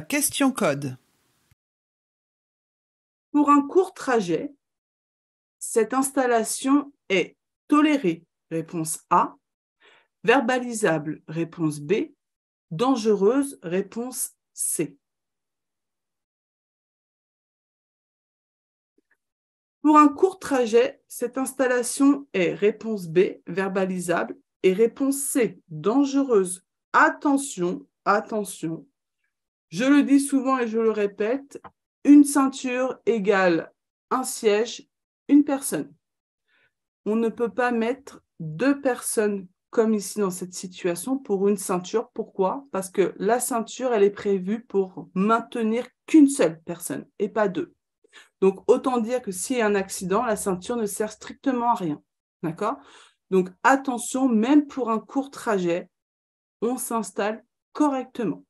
question code. Pour un court trajet, cette installation est tolérée, réponse A, verbalisable, réponse B, dangereuse, réponse C. Pour un court trajet, cette installation est réponse B, verbalisable, et réponse C, dangereuse. Attention, attention, je le dis souvent et je le répète, une ceinture égale un siège, une personne. On ne peut pas mettre deux personnes comme ici dans cette situation pour une ceinture. Pourquoi Parce que la ceinture, elle est prévue pour maintenir qu'une seule personne et pas deux. Donc autant dire que s'il y a un accident, la ceinture ne sert strictement à rien. D'accord Donc attention, même pour un court trajet, on s'installe correctement.